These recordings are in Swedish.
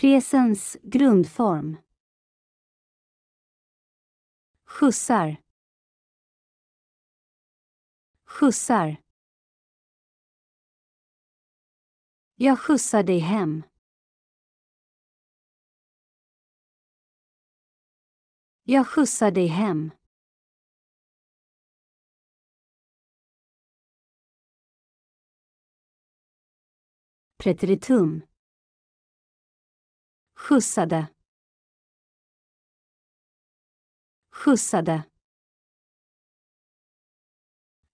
Presens grundform. Skjutsar. Skjutsar. Jag skjutsar dig hem. Jag skjutsar dig hem. Preteritum skjutsade skjutsade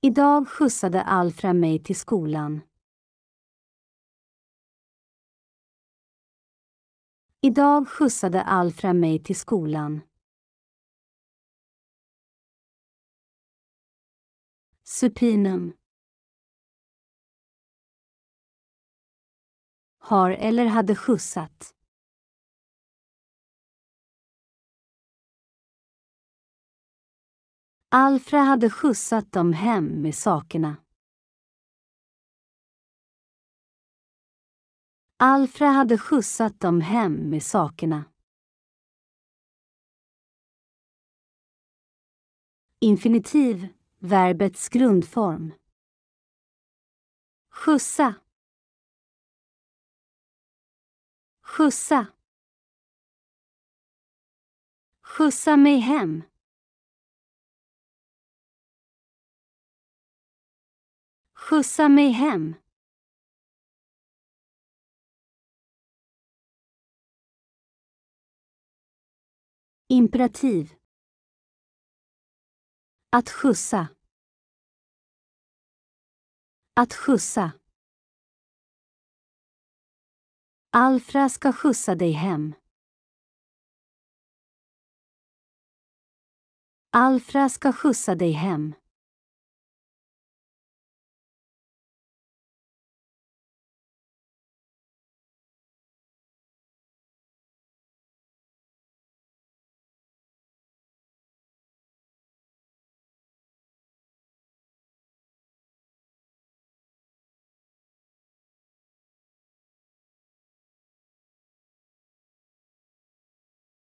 Idag skjutsade Alfred mig till skolan. Idag skjutsade Alfred mig till skolan. Supinum Har eller hade skjutsat. Alfred hade skjutsat dem hem med sakerna. Alfred hade skjutsat dem hem med sakerna. Infinitiv, verbets grundform. Skjutsa. Skjutsa. Skjutsa mig hem. Skjutsa mig hem. Imperativ. Att skjutsa. Att skjutsa. Alfra ska skjutsa dig hem. Alfra ska skjutsa dig hem.